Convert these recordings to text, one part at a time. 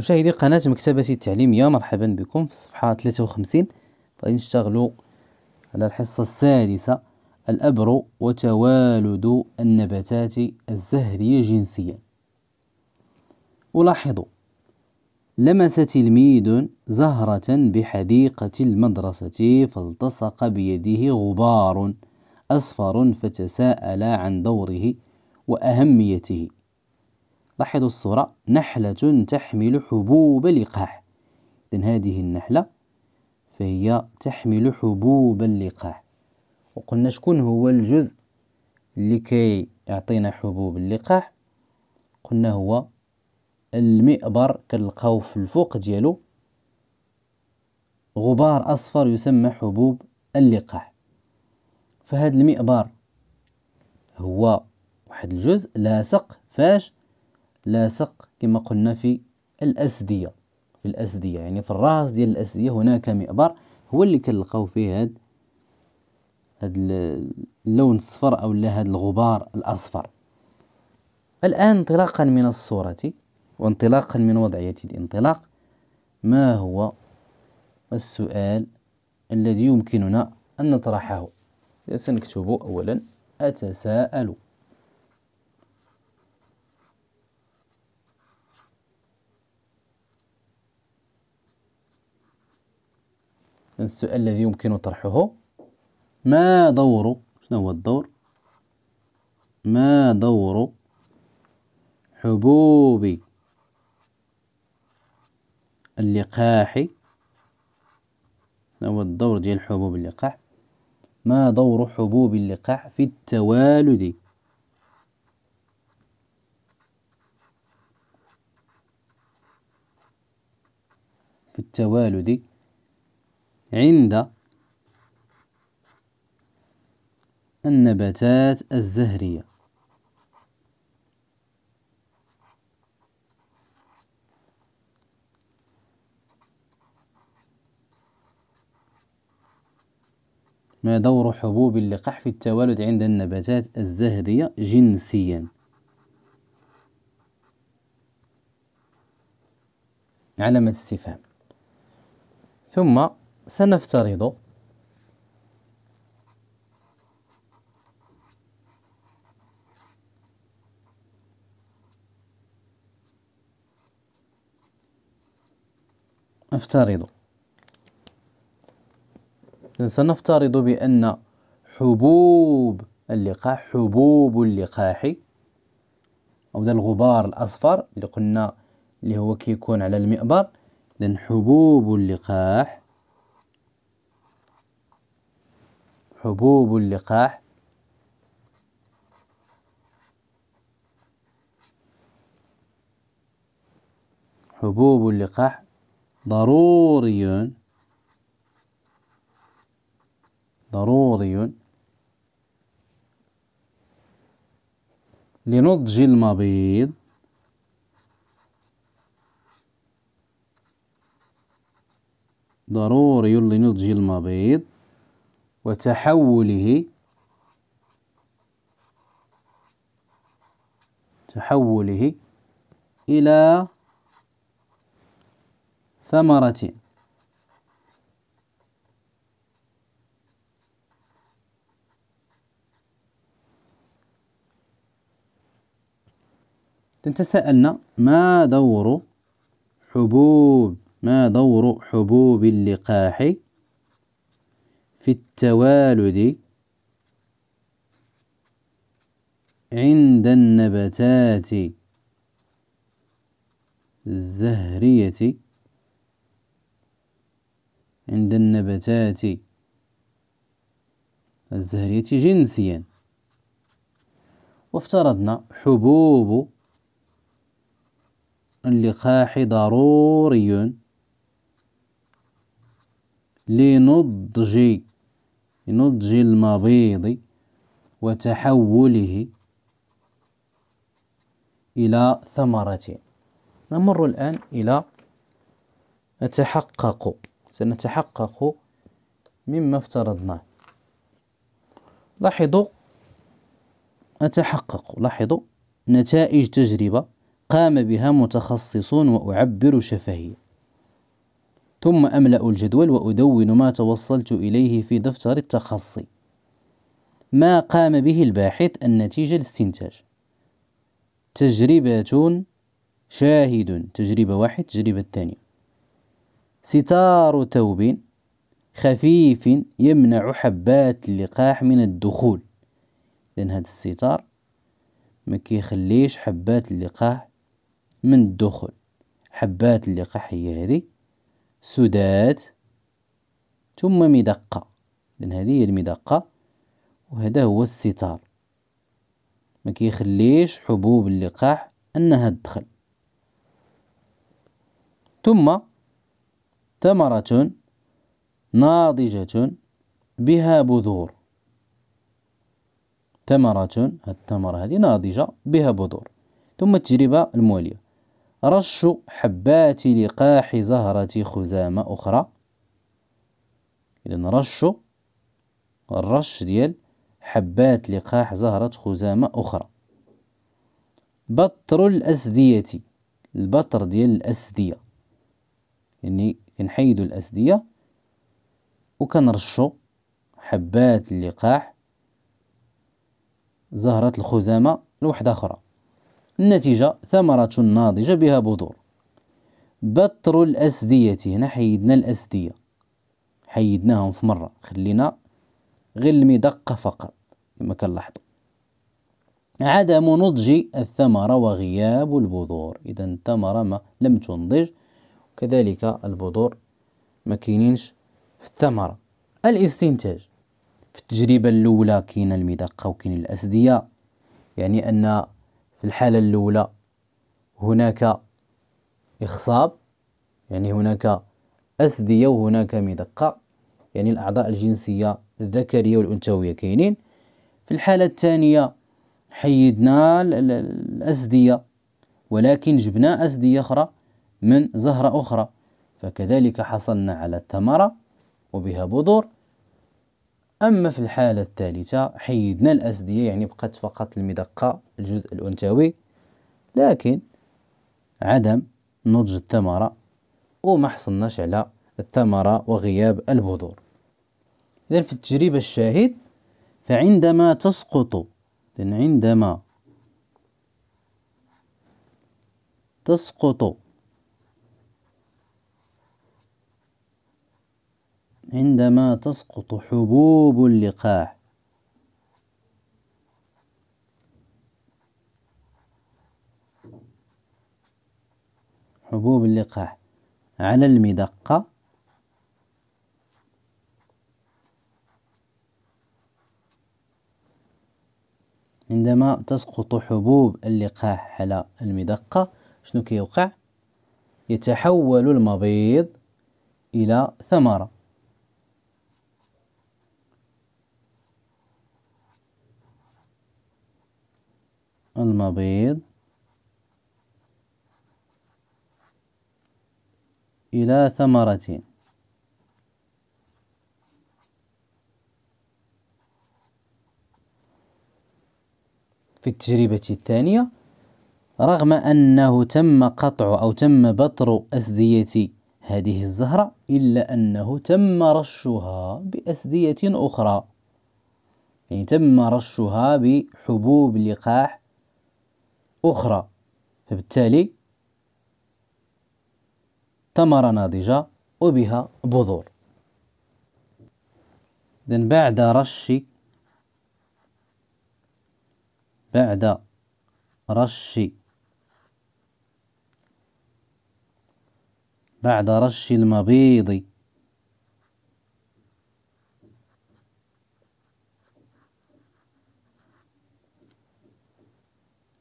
مشاهدي قناة مكتبتي التعليمية مرحبا بكم في الصفحة 53 غادي نشتغلوا على الحصة السادسة الأبر وتوالد النباتات الزهرية جنسيا ولاحظوا لمس تلميذ زهرة بحديقة المدرسة فالتصق بيده غبار أصفر فتساءل عن دوره وأهميته لاحظوا الصورة نحلة تحمل حبوب لقاح إذن هذه النحلة فهي تحمل حبوب اللقاح وقلنا شكون هو الجزء اللي كي يعطينا حبوب اللقاح قلنا هو المئبر كنلقاو في الفوق ديالو غبار أصفر يسمى حبوب اللقاح فهاد المئبر هو واحد الجزء لاصق فاش لاصق كما قلنا في الأسدية في الأسدية يعني في الراس ديال الأسدية هناك مئبر هو اللي كنلقاو فيه هاد هاد اللون الصفر أو لا هاد الغبار الأصفر الآن انطلاقا من الصورة وانطلاقا من وضعية الانطلاق ما هو السؤال الذي يمكننا أن نطرحه سنكتب أولا أتساءل السؤال الذي يمكن طرحه ما دور شنو هو الدور ما دور حبوب اللقاح شنو هو الدور ديال حبوب اللقاح ما دور حبوب اللقاح في التوالد في التوالد عند النباتات الزهرية ما دور حبوب اللقاح في التوالد عند النباتات الزهرية جنسيا علامة استفهام ثم سنفترض نفترض سنفترض بأن حبوب اللقاح حبوب اللقاح أو ذا الغبار الأصفر اللي قلنا اللي هو كيكون على المئبر لأن حبوب اللقاح حبوب اللقاح حبوب اللقاح ضروري ضروري لنضج المبيض ضروري لنضج المبيض وتحوله تحوله إلى ثمرة تسألنا ما دور حبوب ما دور حبوب اللقاح في التوالد عند النباتات الزهرية عند النباتات الزهرية جنسيا وافترضنا حبوب اللقاح ضروري لنضج لنضج المبيض وتحوله إلى ثمرة نمر الآن إلى نتحقق سنتحقق مما افترضناه لاحظوا أتحقق لاحظوا نتائج تجربة قام بها متخصصون وأعبر شفهية ثم أملأ الجدول وأدون ما توصلت إليه في دفتر التخصي ما قام به الباحث النتيجة الاستنتاج تجربة شاهد تجربة واحد تجربة الثانية ستار ثوب خفيف يمنع حبات اللقاح من الدخول لأن هذا الستار ما كيخليش حبات اللقاح من الدخول حبات اللقاح هي هذه سدات ثم مدقة لأن هذه هي المدقة وهذا هو الستار ما كيخليش حبوب اللقاح أنها تدخل ثم ثمرة ناضجة بها بذور ثمرة الثمرة هذه ناضجة بها بذور ثم التجربة الموالية رش حبات لقاح زهرة خزامة أخرى إذن رش الرش ديال حبات لقاح زهرة خزامة أخرى بطر الأسدية البطر ديال الأسدية يعني كنحيدو الأسدية وكنرشو حبات اللقاح زهرة الخزامة لوحدة أخرى النتيجة ثمرة ناضجة بها بذور بطر الأسدية هنا حيدنا الأسدية حيدناهم في مرة خلينا غير المدقة فقط كما كنلاحظوا عدم نضج الثمرة وغياب البذور إذا الثمرة ما لم تنضج كذلك البذور ما كاينينش في الثمرة الاستنتاج في التجربة الأولى كاين المدقة وكاين الأسدية يعني أن في الحالة الأولى هناك إخصاب يعني هناك أسدية وهناك مدقة يعني الأعضاء الجنسية الذكرية والأنثوية كاينين في الحالة الثانية حيدنا الأسدية ولكن جبنا أسدية أخرى من زهرة أخرى فكذلك حصلنا على الثمرة وبها بذور أما في الحالة الثالثة حيدنا الأسدية يعني بقت فقط المدقة الجزء الأنثوي لكن عدم نضج الثمرة وما حصلناش على الثمرة وغياب البذور إذا في التجربة الشاهد فعندما تسقط عندما تسقط عندما تسقط حبوب اللقاح حبوب اللقاح على المدقة عندما تسقط حبوب اللقاح على المدقة شنو كيوقع يتحول المبيض إلى ثمرة المبيض إلى ثمرة في التجربة الثانية رغم أنه تم قطع أو تم بطر أسدية هذه الزهرة إلا أنه تم رشها بأسدية أخرى يعني تم رشها بحبوب لقاح أخرى فبالتالي ثمرة ناضجة وبها بذور إذن بعد رش بعد رش بعد رش المبيض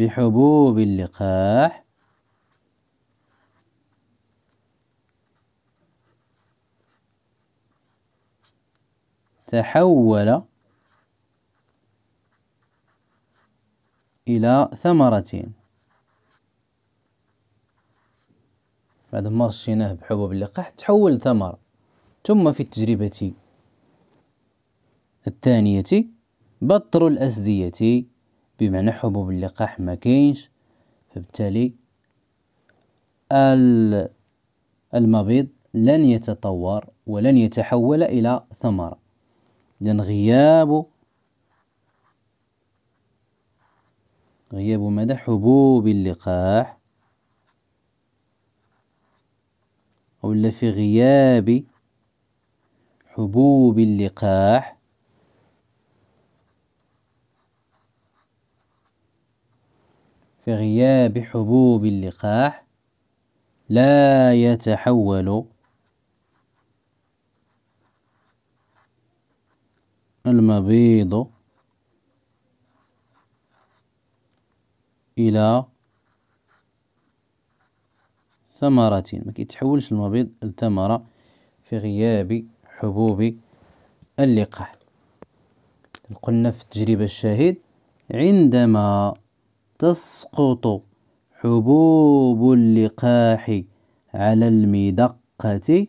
بحبوب اللقاح تحول إلى ثمرة بعد ما رشيناه بحبوب اللقاح تحول ثمرة ثم في التجربة الثانية بطر الأسدية بمعنى حبوب اللقاح ما كاينش فبالتالي المبيض لن يتطور ولن يتحول إلى ثمرة لأن غياب غياب مدى حبوب اللقاح ولا في غياب حبوب اللقاح كغياب حبوب اللقاح لا يتحول المبيض الى ثمرة ما كيتحولش المبيض لثمرة في غياب حبوب اللقاح قلنا في التجربة الشاهد عندما تسقط حبوب اللقاح على المدقة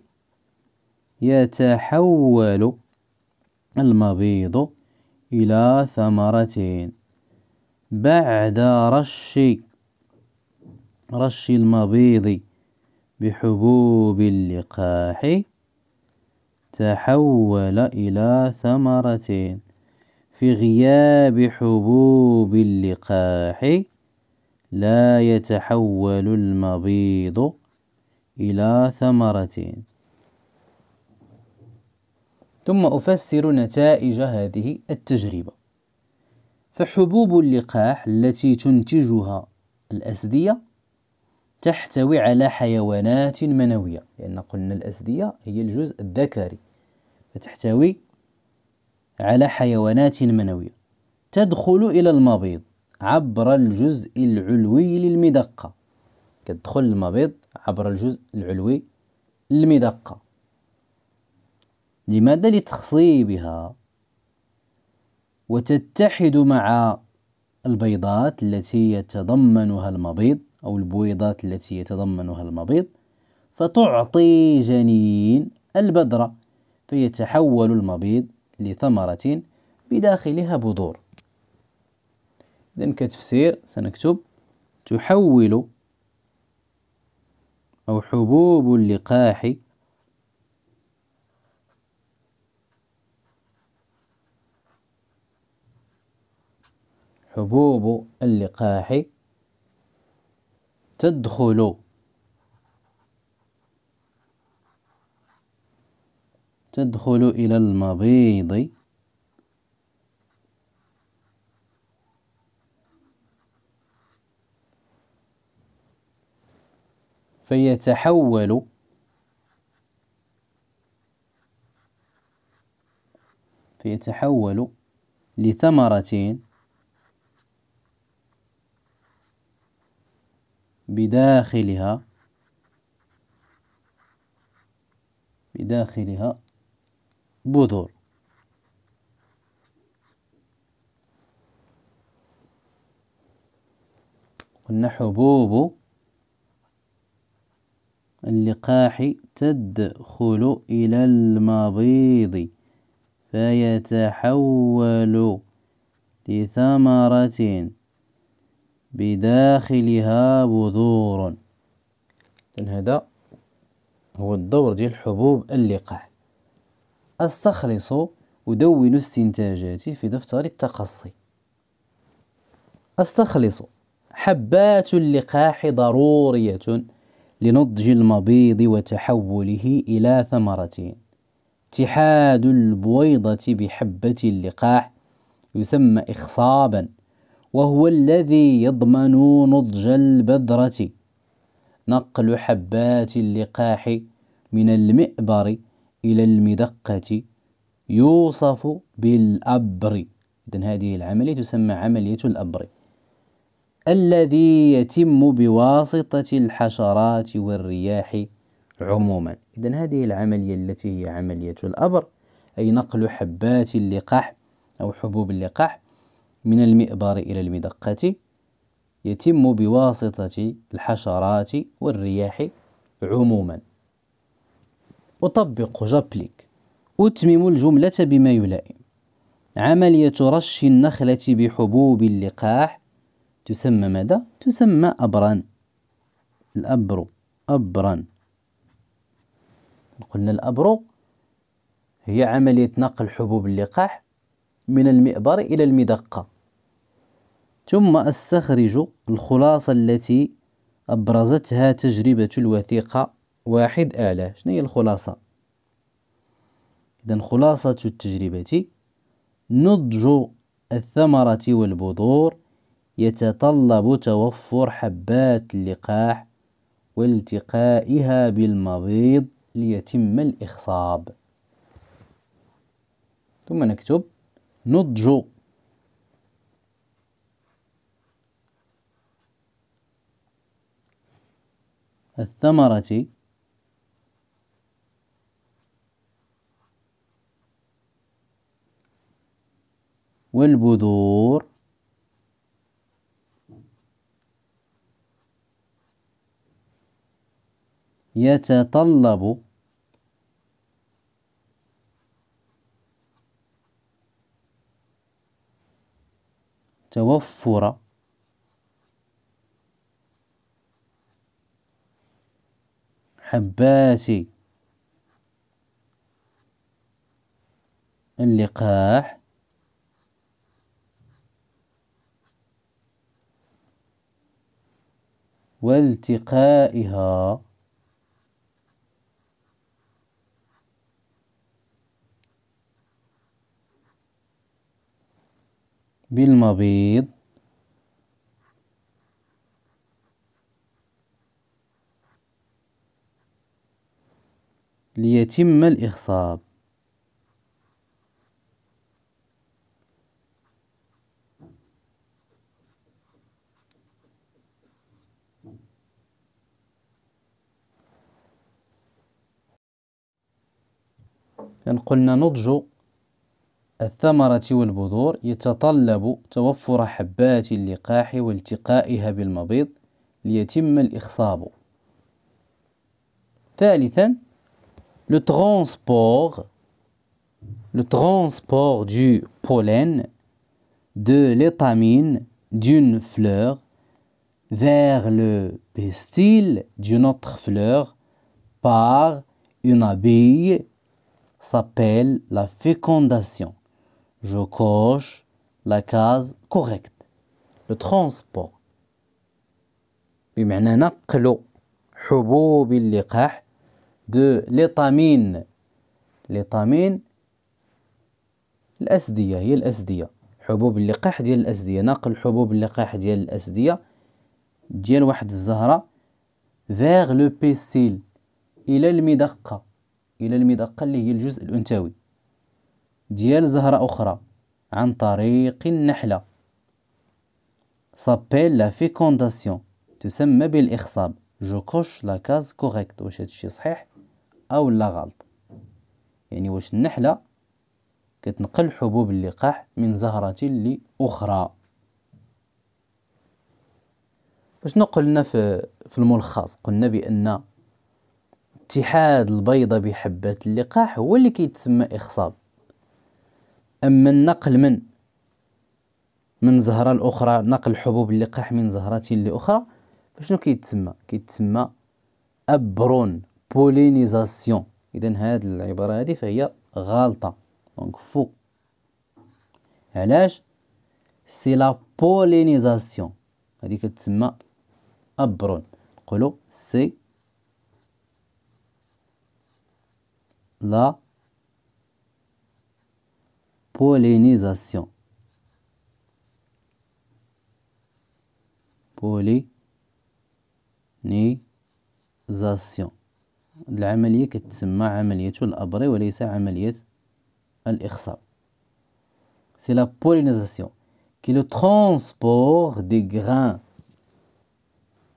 يتحول المبيض إلى ثمرة بعد رش رش المبيض بحبوب اللقاح تحول إلى ثمرتين في غياب حبوب اللقاح لا يتحول المبيض إلى ثمرة ثم أفسر نتائج هذه التجربة فحبوب اللقاح التي تنتجها الأسدية تحتوي على حيوانات منوية لأن قلنا الأسدية هي الجزء الذكري فتحتوي على حيوانات منوية تدخل إلى المبيض عبر الجزء العلوي للمدقة كتدخل المبيض عبر الجزء العلوي للمدقة لماذا لتخصيبها وتتحد مع البيضات التي يتضمنها المبيض أو البويضات التي يتضمنها المبيض فتعطي جنين البذرة فيتحول المبيض لثمرة بداخلها بذور إذا كتفسير سنكتب تحول أو حبوب اللقاح حبوب اللقاح تدخل تدخل إلى المبيض فيتحول فيتحول لثمرة بداخلها بداخلها بذور قلنا حبوب اللقاح تدخل إلى المبيض فيتحول لثمرة بداخلها بذور هذا هو الدور ديال حبوب اللقاح أستخلص أدون استنتاجاتي في دفتر التقصي أستخلص حبات اللقاح ضرورية لنضج المبيض وتحوله إلى ثمرة اتحاد البويضة بحبة اللقاح يسمى إخصابا وهو الذي يضمن نضج البذرة نقل حبات اللقاح من المئبر إلى المدقة يوصف بالأبر إذن هذه العملية تسمى عملية الأبر الذي يتم بواسطة الحشرات والرياح عموما إذن هذه العملية التي هي عملية الأبر أي نقل حبات اللقاح أو حبوب اللقاح من المئبار إلى المدقة يتم بواسطة الحشرات والرياح عموما أطبق جابليك أتمم الجملة بما يلائم عملية رش النخلة بحبوب اللقاح تسمى ماذا؟ تسمى أبرا الأبر أبرا قلنا الأبر هي عملية نقل حبوب اللقاح من المئبر إلى المدقة ثم أستخرج الخلاصة التي أبرزتها تجربة الوثيقة واحد أعلى شنو هي الخلاصة إذا خلاصة التجربة نضج الثمرة والبذور يتطلب توفر حبات اللقاح والتقائها بالمبيض ليتم الإخصاب ثم نكتب نضج الثمرة والبذور يتطلب توفر حبات اللقاح والتقائها بالمبيض ليتم الإخصاب لان قلنا نضج الثمرة والبذور يتطلب توفر حبات اللقاح والتقائها بالمبيض ليتم الإخصاب ثالثا لو ترونسبور لو ترونسبور دو بولين دو ليطامين دون فلور vers لو بيستيل d'une autre fleur par une abeille s'appelle la fécondation. Je coche la case correcte. Le transport. بمعنى نقل حبوب اللقاح de l'étamine l'étamine الأسدية هي الأسدية حبوب اللقاح ديال الأسدية نقل حبوب اللقاح ديال الأسدية ديال واحد الزهرة vers le بيستيل إلى المدقة إلى المدقه اللي هي الجزء الأنثوي ديال زهرة أخرى عن طريق النحلة سابيل لا فيكونداسيون تسمى بالإخصاب جو كوش لا كاز كوريكت واش هادشي صحيح أو لا غلط يعني واش النحلة كتنقل حبوب اللقاح من زهرة لأخرى باش قلنا في, في الملخص قلنا بأن اتحاد البيضة بحبات اللقاح هو اللي كيتسمى إخصاب أما النقل من من زهرة لأخرى نقل حبوب اللقاح من زهرة لأخرى فشنو كيتسمى كيتسمى أبرون بولينيزاسيون إذا هاد العبارة هذه فهي غالطة دونك فو علاش سي لا بولينيزاسيون هذه كتسمى أبرون نقولو سي la pollinisation. Pollinisation. C'est la pollinisation qui le transport des grains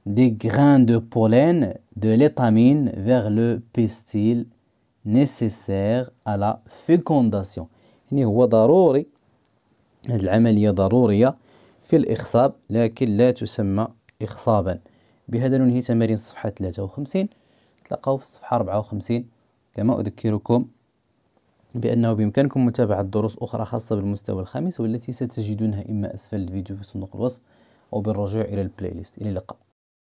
des grains de pollen de l'étamine vers le pistil نيسيسير على فيكونداسيون يعني هو ضروري هذه العملية ضرورية في الإخصاب لكن لا تسمى إخصابا بهذا ننهي تمارين الصفحه 53 تلقاو في الصفحة 54 كما أذكركم بأنه بإمكانكم متابعة دروس أخرى خاصة بالمستوى الخامس والتي ستجدونها إما أسفل الفيديو في صندوق الوصف أو بالرجوع إلى البلاي ليست إلى اللقاء